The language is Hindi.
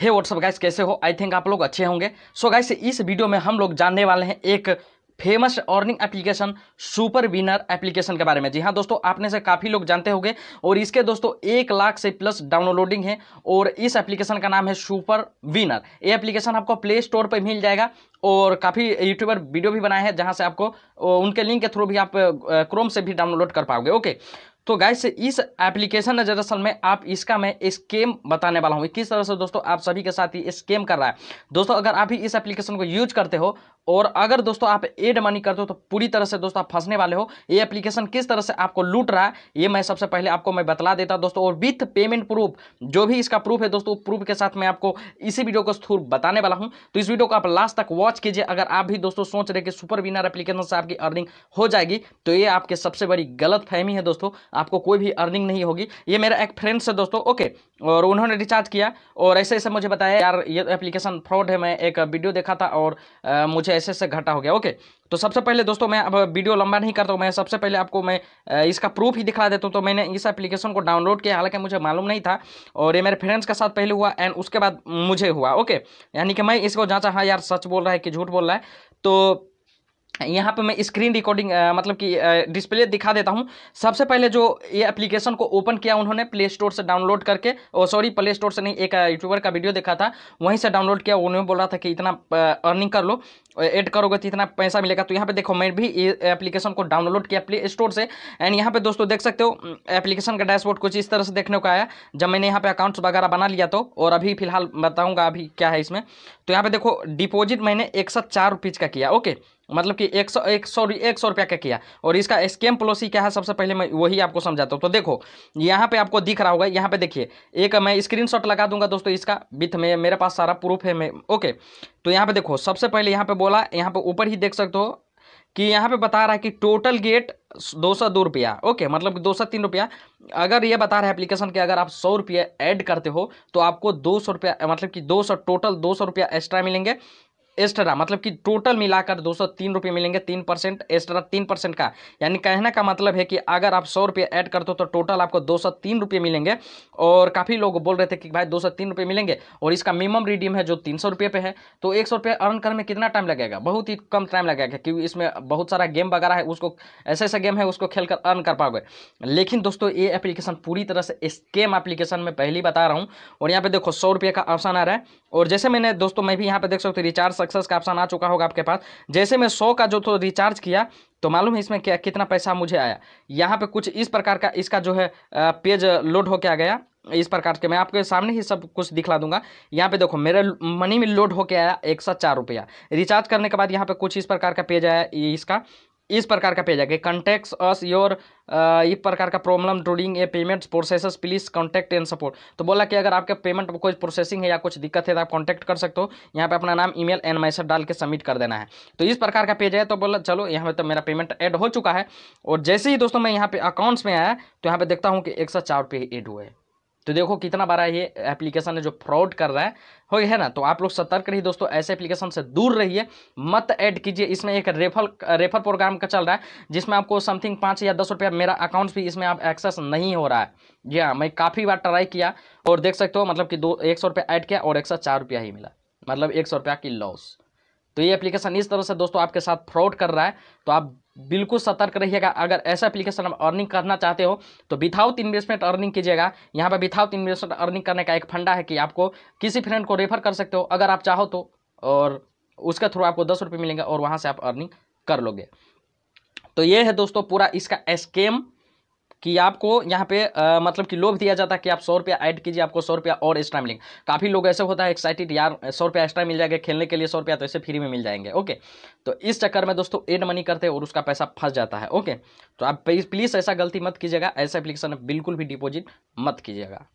हे व्हाट्सअप गाइस कैसे हो आई थिंक आप लोग अच्छे होंगे सो so गाइस इस वीडियो में हम लोग जानने वाले हैं एक famous earning application super winner application के बारे में जी हाँ दोस्तों आपने से काफ़ी लोग जानते होंगे और इसके दोस्तों एक लाख से प्लस डाउनलोडिंग है और इस एप्लीकेशन का नाम है सुपर विनर ये एप्लीकेशन आपको प्ले स्टोर पर मिल जाएगा और काफ़ी यूट्यूबर वीडियो भी बनाए हैं जहाँ से आपको उनके लिंक के थ्रू भी आप क्रोम से भी डाउनलोड कर पाओगे ओके तो गाइस इस एप्लीकेशन है दरअसल में आप इसका मैं स्केम बताने वाला हूँ किस तरह से दोस्तों आप सभी के साथ ही स्केम कर रहा है दोस्तों अगर आप ही इस एप्लीकेशन को यूज करते हो और अगर दोस्तों आप एड मनी करते हो तो पूरी तरह से दोस्तों आप फंसने वाले हो ये एप्लीकेशन किस तरह से आपको लूट रहा है ये मैं सबसे पहले आपको मैं बतला देता दोस्तों और विथ पेमेंट प्रूफ जो भी इसका प्रूफ है दोस्तों प्रूफ के साथ मैं आपको इसी वीडियो को थ्रू बताने वाला हूँ तो इस वीडियो को आप लास्ट तक वॉच कीजिए अगर आप भी दोस्तों सोच रहे कि सुपर विनर एप्लीकेशन से आपकी अर्निंग हो जाएगी तो ये आपके सबसे बड़ी गलत फहमी है दोस्तों आपको कोई भी अर्निंग नहीं होगी ये मेरा एक फ्रेंड्स है दोस्तों ओके और उन्होंने रिचार्ज किया और ऐसे ऐसे मुझे बताया यार ये एप्लीकेशन फ्रॉड है मैं एक वीडियो देखा था और आ, मुझे ऐसे ऐसे घाटा हो गया ओके तो सबसे पहले दोस्तों मैं अब वीडियो लंबा नहीं करता हूँ मैं सबसे पहले आपको मैं इसका प्रूफ ही दिखा देता हूँ तो मैंने इस एप्लीकेशन को डाउनलोड किया हालांकि मुझे मालूम नहीं था और ये मेरे फ्रेंड्स के साथ पहले हुआ एंड उसके बाद मुझे हुआ ओके यानी कि मैं इसको जाँचा हाँ यार सच बोल रहा है कि झूठ बोल रहा है तो यहाँ पे मैं स्क्रीन रिकॉर्डिंग मतलब कि डिस्प्ले दिखा देता हूँ सबसे पहले जो ये एप्लीकेशन को ओपन किया उन्होंने प्ले स्टोर से डाउनलोड करके और सॉरी प्ले स्टोर से नहीं एक यूट्यूबर का वीडियो देखा था वहीं से डाउनलोड किया उन्होंने बोला था कि इतना अर्निंग कर लो ऐड करोगे तो इतना पैसा मिलेगा तो यहाँ पे देखो मैं भी एप्लीकेशन को डाउनलोड किया प्ले स्टोर से एंड यहाँ पे दोस्तों देख सकते हो एप्लीकेशन का डैशबोर्ड कुछ इस तरह से देखने को आया जब मैंने यहाँ पे अकाउंट्स वगैरह बना लिया तो और अभी फिलहाल बताऊँगा अभी क्या है इसमें तो यहाँ पे देखो डिपोजिट मैंने एक सौ का किया ओके okay? मतलब कि एक सौ एक सौ एक सौ रुपया का किया और इसका स्केम पॉलिसी क्या है सबसे पहले मैं वही आपको समझाता हूँ तो देखो यहाँ पे आपको दिख रहा होगा यहाँ पे देखिए एक मैं स्क्रीनशॉट लगा दूंगा दोस्तों इसका विथ में मेरे पास सारा प्रूफ है मैं ओके तो यहाँ पे देखो सबसे पहले यहाँ पे बोला यहाँ पे ऊपर ही देख सकते हो कि यहाँ पे बता रहा है कि टोटल गेट दो सौ दो रुपया ओके मतलब दो सौ तीन रुपया अगर ये बता रहा है एप्लीकेशन के अगर आप सौ रुपया ऐड करते हो तो आपको दो सौ रुपया मतलब कि दो सौ टोटल दो सौ रुपया एक्स्ट्रा मिलेंगे एक्स्ट्रा मतलब कि टोटल मिलाकर दो सौ तीन रुपये मिलेंगे तीन परसेंट एक्स्ट्रा तीन परसेंट का यानी कहने का मतलब है कि अगर आप सौ रुपये ऐड कर दो तो टोटल आपको दो सौ तीन रुपये मिलेंगे और काफ़ी लोग बोल रहे थे कि भाई दो सौ तीन रुपये मिलेंगे और इसका मिनिमम रिडीम है जो तीन सौ रुपये पे है तो एक सौ रुपये अर्न करने में कितना टाइम लगेगा बहुत ही कम टाइम लगेगा क्योंकि इसमें बहुत सारा गेम वगैरह है उसको ऐसे ऐसा गेम है उसको खेल कर अर्न कर पाओगे लेकिन दोस्तों ये एप्लीकेशन पूरी तरह से स्केम एप्लीकेशन में पहली बता रहा हूँ और यहाँ पे देखो सौ रुपये का ऑप्शन आ रहा है और जैसे मैंने दोस्तों मैं भी यहाँ पे देख सकते रिचार्ज सक्सेस का ऑप्शन आ चुका होगा आपके पास जैसे मैं सौ का जो तो रिचार्ज किया तो मालूम है इसमें क्या कितना पैसा मुझे आया यहाँ पे कुछ इस प्रकार का इसका जो है पेज लोड होके आ गया इस प्रकार के मैं आपके सामने ही सब कुछ दिखला दूंगा यहाँ पे देखो मेरे मनी में लोड होके आया एक सौ चार रुपया रिचार्ज करने के बाद यहाँ पे कुछ इस प्रकार का पेज आया इसका इस प्रकार का पेज है कि कॉन्टेक्ट अस योर इस प्रकार का problem during a payment process please contact and support तो बोला कि अगर आपके पेमेंट में कोई प्रोसेसिंग है या कुछ दिक्कत है तो आप कॉन्टैक्ट कर सकते हो यहाँ पे अपना नाम ईमेल एंड मैसेज डाल के सबमिट कर देना है तो इस प्रकार का पेज है तो बोला चलो यहाँ पे तो मेरा पेमेंट एड हो चुका है और जैसे ही दोस्तों मैं यहाँ पे अकाउंट्स में आया तो यहाँ पे देखता हूँ कि एक सौ चार रुपये एड हुए तो देखो कितना बड़ा ये एप्लीकेशन है जो फ्रॉड कर रहा है हो गया है ना तो आप लोग सतर्क रहिए दोस्तों ऐसे एप्लीकेशन से दूर रहिए मत ऐड कीजिए इसमें एक रेफर रेफर प्रोग्राम का चल रहा है जिसमें आपको समथिंग पाँच या दस रुपया मेरा अकाउंट भी इसमें आप एक्सेस नहीं हो रहा है जी हाँ मैं काफ़ी बार ट्राई किया और देख सकते हो मतलब कि दो एक सौ रुपया ऐड किया और एक सौ चार रुपया ही मिला मतलब एक सौ रुपया की लॉस तो ये एप्लीकेशन इस तरह से दोस्तों आपके साथ फ्रॉड कर रहा है तो आप बिल्कुल सतर्क रहिएगा अगर ऐसा एप्लीकेशन आप अर्निंग करना चाहते हो तो विथाउट इन्वेस्टमेंट अर्निंग कीजिएगा यहाँ पर विथाउट इन्वेस्टमेंट अर्निंग करने का एक फंडा है कि आपको किसी फ्रेंड को रेफर कर सकते हो अगर आप चाहो तो और उसके थ्रू आपको दस रुपये मिलेंगे और वहाँ से आप अर्निंग कर लोगे तो ये है दोस्तों पूरा इसका स्केम कि आपको यहाँ पे आ, मतलब कि लोभ दिया जाता है कि आप सौ रुपया ऐड कीजिए आपको सौ रुपया और एक्स्ट्रा मिलेंगे काफ़ी लोग ऐसे होता है एक्साइटेड यार सौ रुपया एक्स्ट्रा मिल जाएगा खेलने के लिए सौ रुपया तो ऐसे फ्री में मिल जाएंगे ओके तो इस चक्कर में दोस्तों एड मनी करते हैं और उसका पैसा फंस जाता है ओके तो आप प्लीज़ ऐसा गलती मत कीजिएगा ऐसा एप्लीकेशन बिल्कुल भी डिपोजिट मत कीजिएगा